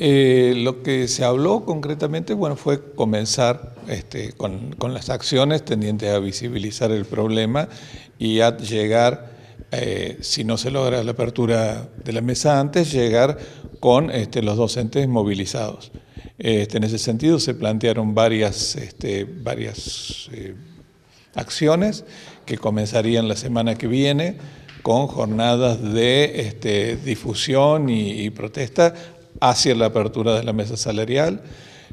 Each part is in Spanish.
Eh, lo que se habló concretamente bueno, fue comenzar este, con, las acciones tendientes a visibilizar el problema y a llegar, eh, si no se logra la apertura de la mesa antes, llegar con este, los docentes movilizados. Este, en ese sentido se plantearon varias, este, varias eh, acciones que comenzarían la semana que viene con jornadas de difusión y, protesta hacia la apertura de la mesa salarial.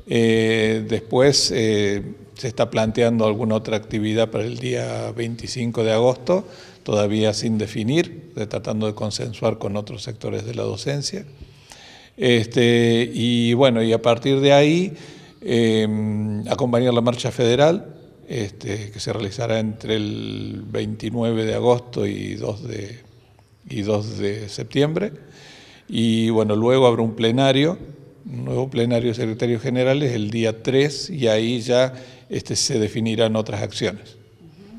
Eh, después eh, se está planteando alguna otra actividad para el día 25 de agosto, todavía sin definir, tratando de consensuar con otros sectores de la docencia. Este, y bueno, y a partir de ahí, em, acompañar la marcha federal, este, que se realizará entre el 29 de agosto y 2 y 2 de septiembre. Y bueno, luego habrá un plenario, un nuevo plenario de secretarios generales el día 3 y ahí ya este, se definirán otras acciones.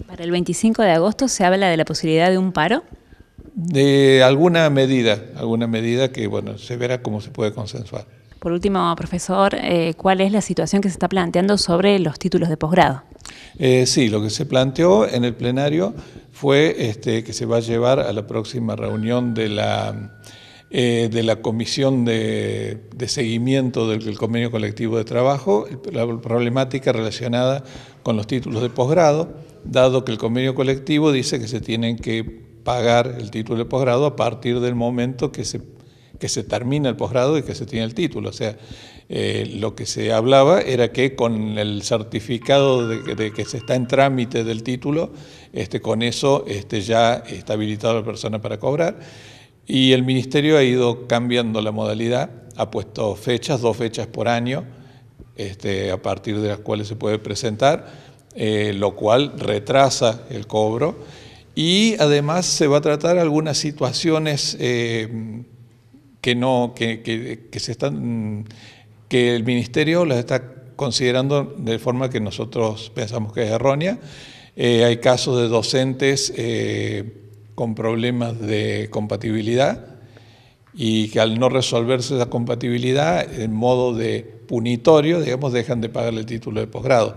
Para el 25 de agosto se habla de la posibilidad de un paro. De alguna medida, alguna medida que bueno, se verá cómo se puede consensuar. Por último, profesor, eh, ¿cuál es la situación que se está planteando sobre los títulos de posgrado? Eh, sí, lo que se planteó en el plenario fue este, que se va a llevar a la próxima reunión de la eh, de la Comisión de, Seguimiento del, Convenio Colectivo de Trabajo, la problemática relacionada con los títulos de posgrado, dado que el convenio colectivo dice que se tienen que pagar el título de posgrado a partir del momento que se, se termina el posgrado y que se tiene el título. O sea, eh, lo que se hablaba era que con el certificado de, que se está en trámite del título, este, con eso este, ya está habilitada la persona para cobrar. Y el ministerio ha ido cambiando la modalidad, ha puesto fechas, dos fechas por año, este, a partir de las cuales se puede presentar, eh, lo cual retrasa el cobro. Y además se va a tratar algunas situaciones eh, que, no, que, se están, que el ministerio las está considerando de forma que nosotros pensamos que es errónea. Eh, hay casos de docentes con problemas de compatibilidad y que al no resolverse esa compatibilidad, en modo de punitorio, digamos, dejan de pagar el título de posgrado.